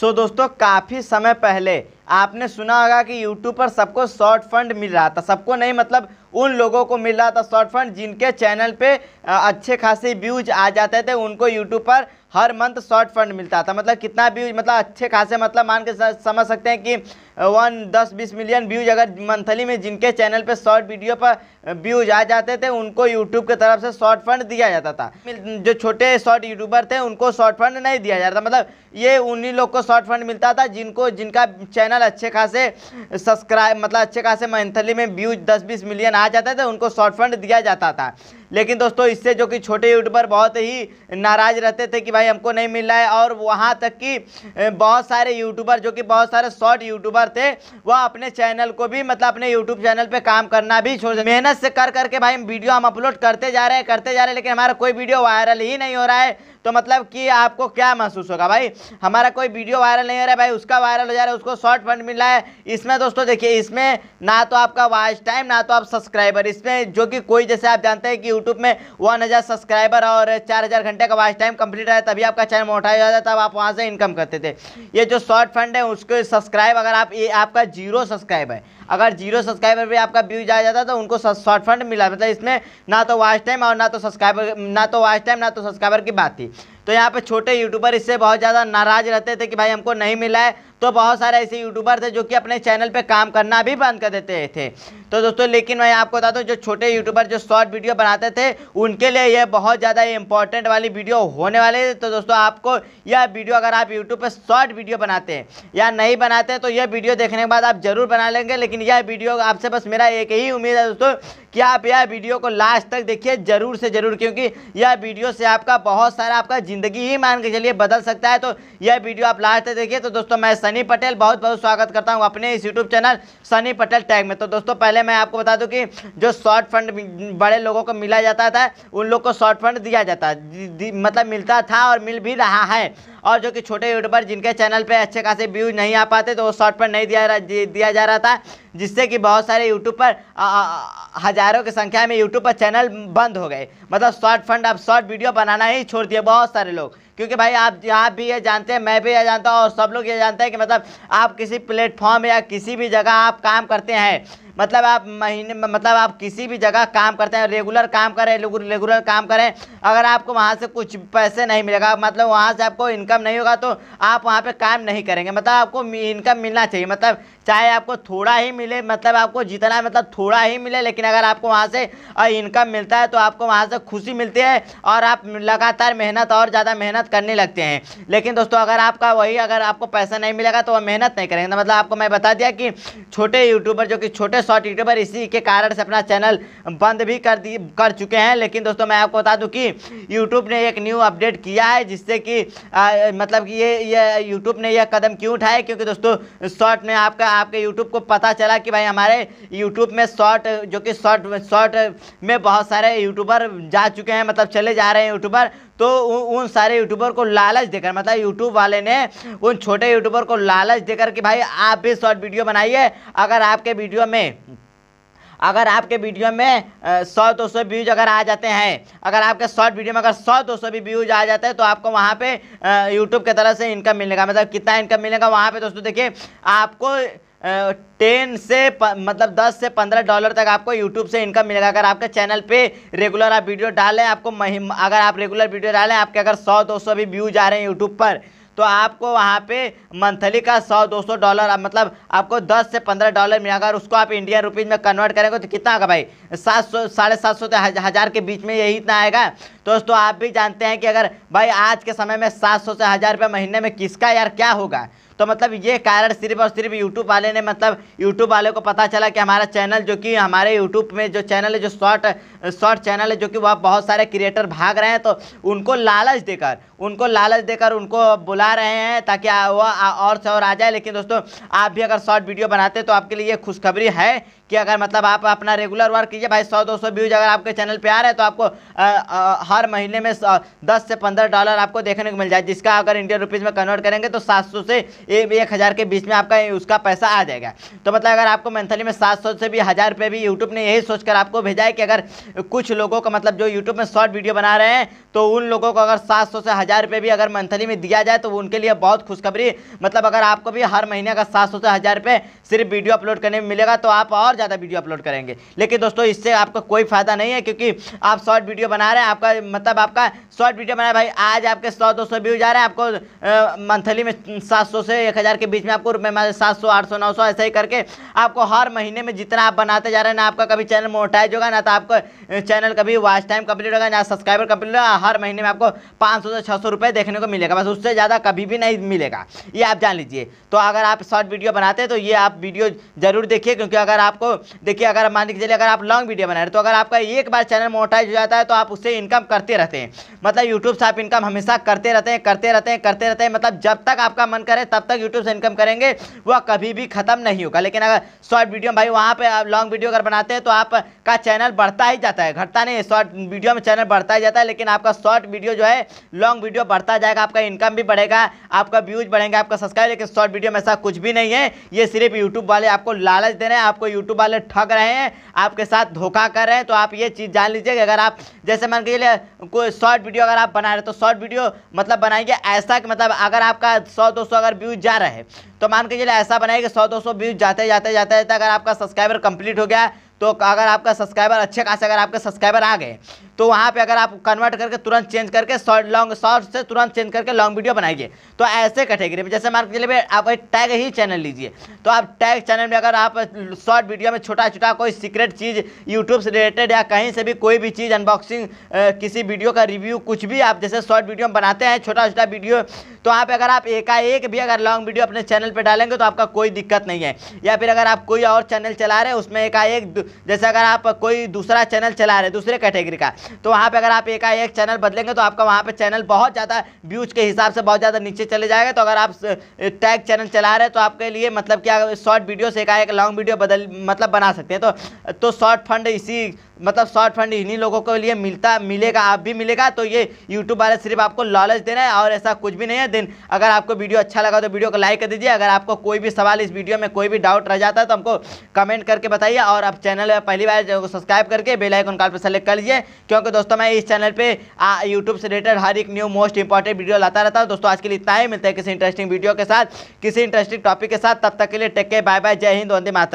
सो so, दोस्तों काफ़ी समय पहले आपने सुना होगा कि यूट्यूब पर सबको शॉर्ट फंड मिल रहा था सबको नहीं मतलब उन लोगों को मिल रहा था शॉर्ट फंड जिनके चैनल पे अच्छे खासे व्यूज आ जाते थे उनको यूट्यूब पर हर मंथ शॉर्ट फंड मिलता था मतलब कितना व्यूज मतलब अच्छे खासे मतलब मान के समझ सकते हैं कि वन दस बीस मिलियन व्यूज अगर मंथली में जिनके चैनल पे शॉर्ट वीडियो पर व्यूज आ जाते थे उनको यूट्यूब की तरफ से शॉर्ट फंड दिया जाता था जो छोटे शॉर्ट यूट्यूबर थे उनको शॉर्ट फंड नहीं दिया जाता मतलब ये उन्हीं लोग को शॉर्ट फंड मिलता था जिनको जिनका चैनल अच्छे खासे सब्सक्राइब मतलब अच्छे खासे मंथली में व्यूज दस बीस मिलियन आ कहा जाता था उनको शॉर्ट फंड दिया जाता था लेकिन दोस्तों इससे जो कि छोटे यूट्यूबर बहुत ही नाराज़ रहते थे कि भाई हमको नहीं मिल रहा है और वहाँ तक कि बहुत सारे यूट्यूबर जो कि बहुत सारे शॉर्ट यूट्यूबर थे वह अपने चैनल को भी मतलब अपने यूट्यूब चैनल पर काम करना भी छोड़ मेहनत से कर करके भाई वीडियो हम अपलोड करते जा रहे हैं करते जा रहे हैं लेकिन हमारा कोई वीडियो वायरल ही नहीं हो रहा है तो मतलब कि आपको क्या महसूस होगा भाई हमारा कोई वीडियो वायरल नहीं हो रहा है भाई उसका वायरल हो जा रहा है उसको शॉर्ट फंड मिल रहा है इसमें दोस्तों देखिए इसमें ना तो आपका वॉच टाइम ना तो आप सब्सक्राइबर इसमें जो कि कोई जैसे आप जानते हैं कि यूट्यूब में वन हज़ार सब्सक्राइबर और चार हज़ार घंटे का वाच टाइम कंप्लीट रहा है तभी आपका चैनल मोटा हो जाता तब आप वहाँ से इनकम करते थे ये जो शॉर्ट फंड है उसके सब्सक्राइब अगर आप ये आपका जीरो सब्सक्राइब है अगर जीरो सब्सक्राइबर भी आपका व्यू जाया जाता तो उनको शॉर्ट फंड मिला मतलब इसमें ना तो वॉच टाइम और ना तो सब्सक्राइबर ना तो वॉच टाइम ना तो सब्सक्राइबर की बात थी तो यहाँ पे छोटे यूट्यूबर इससे बहुत ज़्यादा नाराज़ रहते थे कि भाई हमको नहीं मिला है तो बहुत सारे ऐसे यूट्यूबर थे जो कि अपने चैनल पे काम करना भी बंद कर देते थे तो दोस्तों लेकिन मैं आपको बता दूँ जो छोटे यूट्यूबर जो शॉर्ट वीडियो बनाते थे उनके लिए यह बहुत ज़्यादा इंपॉर्टेंट वाली वीडियो होने वाले थे तो दोस्तों आपको यह वीडियो अगर आप यूट्यूब पर शॉर्ट वीडियो बनाते हैं या नहीं बनाते तो यह वीडियो देखने के बाद आप ज़रूर बना लेंगे लेकिन लेकिन यह वीडियो आपसे बस मेरा एक ही उम्मीद है दोस्तों कि आप यह वीडियो को लास्ट तक देखिए ज़रूर से ज़रूर क्योंकि यह वीडियो से आपका बहुत सारा आपका ज़िंदगी ही मान के चलिए बदल सकता है तो यह वीडियो आप लास्ट तक देखिए तो दोस्तों मैं सनी पटेल बहुत बहुत स्वागत करता हूँ अपने इस YouTube channel Sunny Patel tag में तो दोस्तों पहले मैं आपको बता दूँ कि जो शॉर्ट फंड बड़े लोगों को मिला जाता था उन लोग को शॉर्ट फंड दिया जाता मतलब मिलता था और मिल भी रहा है और जो कि छोटे यूट्यूबर जिनके चैनल पे अच्छे खासे व्यूज नहीं आ पाते तो वो शॉर्ट पर नहीं दिया दिया जा रहा था जिससे कि बहुत सारे यूट्यूब पर हजार हज़ारों की संख्या में यूट्यूब पर चैनल बंद हो गए मतलब शॉर्ट फंड अब शॉर्ट वीडियो बनाना ही छोड़ दिए बहुत सारे लोग क्योंकि भाई आप आप भी ये जानते हैं मैं भी ये जानता हूँ और सब लोग ये जानते हैं कि मतलब आप किसी प्लेटफॉर्म या किसी भी जगह आप काम करते हैं मतलब आप महीने मतलब आप किसी भी जगह काम करते हैं रेगुलर काम करें रेगुलर काम करें अगर आपको वहाँ से कुछ पैसे नहीं मिलेगा मतलब वहाँ से आपको इनकम नहीं होगा तो आप वहाँ पर काम नहीं करेंगे मतलब आपको इनकम मिलना चाहिए मतलब चाहे आपको थोड़ा ही मिले मतलब आपको जितना मतलब थोड़ा ही मिले लेकिन अगर आपको वहाँ से इनकम मिलता है तो आपको वहाँ से खुशी मिलती है और आप लगातार मेहनत और ज़्यादा मेहनत करने लगते हैं लेकिन दोस्तों अगर आपका वही अगर आपको पैसा नहीं मिलेगा तो वह मेहनत नहीं करेंगे तो मतलब आपको मैं बता दिया कि छोटे यूट्यूबर जो कि छोटे शॉर्ट यूट्यूबर इसी के कारण से अपना चैनल बंद भी कर दी कर चुके हैं लेकिन दोस्तों मैं आपको बता दूँ कि यूट्यूब ने एक न्यू अपडेट किया है जिससे कि मतलब कि ये ये यूट्यूब ने यह कदम क्यों उठाया क्योंकि दोस्तों शॉर्ट में आपका आपके यूट्यूब को पता चला कि भाई हमारे यूट्यूब में शॉर्ट जो कि शॉर्ट शॉर्ट में बहुत सारे यूट्यूबर जा चुके हैं मतलब चले जा रहे हैं यूट्यूबर तो उन सारे यूट्यूबर को लालच देकर मतलब यूट्यूब वाले ने उन छोटे यूट्यूबर को लालच देकर कि भाई आप भी शॉर्ट वीडियो बनाइए अगर आपके वीडियो में अगर आपके वीडियो में सौ दो सौ व्यूज अगर आ जाते हैं अगर आपके शॉर्ट वीडियो में अगर सौ दो सौ भी व्यूज आ जाते हैं तो आपको वहाँ पे यूट्यूब की तरफ से इनकम मिलेगा मतलब कितना इनकम मिलेगा वहाँ पे दोस्तों देखिए आपको टेन से प, मतलब दस से पंद्रह डॉलर तक आपको यूट्यूब से इनकम मिलेगा अगर आपके चैनल पे रेगुलर आप वीडियो डालें आपको महीम अगर आप रेगुलर वीडियो डालें आपके अगर सौ दो सौ भी व्यूज आ रहे हैं यूट्यूब पर तो आपको वहाँ पे मंथली का सौ दो सौ डॉलर मतलब आपको दस से पंद्रह डॉलर मिलेगा अगर उसको आप इंडियन रुपीज़ में कन्वर्ट करेंगे तो कितना होगा भाई सात सौ साढ़े सात सौ तो हज़ार के बीच में यही इतना आएगा दोस्तों आप भी जानते हैं कि अगर भाई आज के समय में सात सौ से हज़ार रुपये महीने में किसका यार क्या होगा तो मतलब ये कारण सिर्फ और सिर्फ यूट्यूब वाले ने मतलब यूट्यूब वाले को पता चला कि हमारा चैनल जो कि हमारे यूट्यूब में जो चैनल है जो शॉर्ट शॉर्ट चैनल है जो कि वह बहुत सारे क्रिएटर भाग रहे हैं तो उनको लालच देकर उनको लालच देकर उनको बुला रहे हैं ताकि वह और से और आ जाए लेकिन दोस्तों आप भी अगर शॉर्ट वीडियो बनाते तो आपके लिए खुशखबरी है कि अगर मतलब आप अपना रेगुलर वर्क कीजिए भाई सौ दो सौ व्यूज अगर आपके चैनल पे आ रहे हैं तो आपको आ, आ, हर महीने में दस से पंद्रह डॉलर आपको देखने को मिल जाए जिसका अगर इंडियन रुपीज़ में कन्वर्ट करेंगे तो सात सौ से एक हज़ार के बीच में आपका उसका पैसा आ जाएगा तो मतलब अगर आपको मंथली में सात सौ से भी हज़ार रुपये भी यूट्यूब ने यही सोचकर आपको भेजा है कि अगर कुछ लोगों का मतलब जो यूट्यूब में शॉर्ट वीडियो बना रहे हैं तो उन लोगों को अगर सात सौ से हज़ार रुपये भी अगर मंथली में दिया जाए तो उनके लिए बहुत खुशखबरी मतलब अगर आपको भी हर महीने का सात सौ से हज़ार रुपये सिर्फ वीडियो अपलोड करने में मिलेगा तो आप और ज़्यादा वीडियो अपलोड करेंगे लेकिन दोस्तों इससे आपको कोई फ़ायदा नहीं है क्योंकि आप शॉर्ट वीडियो बना रहे हैं आपका मतलब आपका शॉर्ट वीडियो बना भाई आज आपके सौ दो सौ व्यूज आ रहे हैं आपको मंथली में सात सौ से सौ एक हज़ार के बीच में आपको रुपये मात्र सात सौ आठ सौ नौ सौ ऐसे ही करके आपको हर महीने में जितना आप बनाते जा रहे हैं ना आपका कभी चैनल मोटाइज होगा ना तो आपको चैनल कभी वॉच टाइम कंप्लीट होगा ना सब्सक्राइबर कंप्लीट होगा हर महीने में आपको पाँच सौ से छः सौ रुपये देखने को मिलेगा बस उससे ज़्यादा कभी भी नहीं मिलेगा ये आप जान लीजिए तो अगर आप शॉर्ट वीडियो बनाते हैं तो ये आप वीडियो ज़रूर देखिए क्योंकि अगर आपको देखिए अगर मान के चलिए अगर आप लॉन्ग वीडियो बना रहे तो अगर आपका एक बार चैनल मोटाइज हो जाता है तो आप उससे इनकम करते रहते हैं मतलब यूट्यूब से आप इनकम हमेशा करते रहते हैं करते रहते हैं करते रहते हैं मतलब जब तक आपका मन करे तब जब तक यूट्यूब से इनकम करेंगे वह कभी भी खत्म नहीं होगा लेकिन अगर शॉर्ट वीडियो भाई वहाँ पर आप लॉन्ग वीडियो अगर बनाते हैं तो आपका चैनल बढ़ता ही जाता है घटता नहीं शॉर्ट वीडियो में चैनल बढ़ता ही जाता है लेकिन आपका शॉर्ट वीडियो जो है लॉन्ग वीडियो बढ़ता जाएगा आपका इनकम भी बढ़ेगा आपका व्यूज बढ़ेगा आपका सब्सक्राइब लेकिन शॉर्ट वीडियो में ऐसा कुछ भी नहीं है ये सिर्फ यूट्यूब वाले आपको लालच दे रहे हैं आपको यूट्यूब वाले ठग रहे हैं आपके साथ धोखा कर रहे हैं तो आप ये चीज़ जान लीजिए अगर आप जैसे मान के लिए कोई शॉर्ट वीडियो अगर आप बना रहे तो शॉर्ट वीडियो मतलब बनाएंगे ऐसा कि मतलब अगर आपका सौ दो सौ अगर व्यूज व्यूज जा रहे हैं तो मान के चलिए ऐसा बनाए कि सौ दो सौ व्यूज जाते जाते जाते जाते अगर आपका सब्सक्राइबर कंप्लीट हो गया तो अगर आपका सब्सक्राइबर अच्छे खासे अगर आपके सब्सक्राइबर आ गए तो वहाँ पे अगर आप कन्वर्ट करके तुरंत चेंज करके शॉर्ट लॉन्ग शॉर्ट से तुरंत चेंज करके लॉन्ग वीडियो बनाइए तो ऐसे कैटेगरी में जैसे मान के लिए आप एक टैग ही चैनल लीजिए तो आप टैग चैनल में अगर आप शॉर्ट वीडियो में छोटा छोटा कोई सीक्रेट चीज़ यूट्यूब से रिलेटेड या कहीं से भी कोई भी चीज़ अनबॉक्सिंग किसी वीडियो का रिव्यू कुछ भी आप जैसे शॉर्ट वीडियो में बनाते हैं छोटा छोटा वीडियो तो आप अगर आप एकाएक भी अगर लॉन्ग वीडियो अपने चैनल पर डालेंगे तो आपका कोई दिक्कत नहीं है या फिर अगर आप कोई और चैनल चला रहे हैं उसमें एकाएक जैसे अगर आप कोई दूसरा चैनल चला रहे हैं दूसरे कैटेगरी का तो वहाँ पर अगर आप एक एक चैनल बदलेंगे तो आपका वहाँ पर चैनल बहुत ज़्यादा व्यूज के हिसाब से बहुत ज़्यादा नीचे चले जाएगा तो अगर आप टैग चैनल चला रहे हैं तो आपके लिए मतलब क्या शॉर्ट वीडियो से एकाएक लॉन्ग वीडियो बदल मतलब बना सकते हैं तो तो शॉर्ट फंड इसी मतलब शॉर्ट फंड इन्हीं लोगों के लिए मिलता मिलेगा आप भी मिलेगा तो ये यूट्यूब वाले सिर्फ आपको दे देना है और ऐसा कुछ भी नहीं है दिन अगर आपको वीडियो अच्छा लगा तो वीडियो को लाइक कर दीजिए अगर आपको कोई भी सवाल इस वीडियो में कोई भी डाउट रह जाता है तो हमको कमेंट करके बताइए और आप चैनल पहली बार सब्सक्राइब करके बेलाइकन कॉल पर सेलेक्ट कर लीजिए क्योंकि दोस्तों मैं इस चैनल पे यूट्यूब से रिलेटेड हर एक न्यू मोस्ट इंपॉर्टेंट वीडियो लाता रहता हूँ दोस्तों आज के लिए इतना ही मिलता है किसी इंटरेस्टिंग वीडियो के साथ किसी इंटरेस्टिंग टॉपिक के साथ तब तक के लिए टेक के बाय बाय जय हिंद वंदे मातर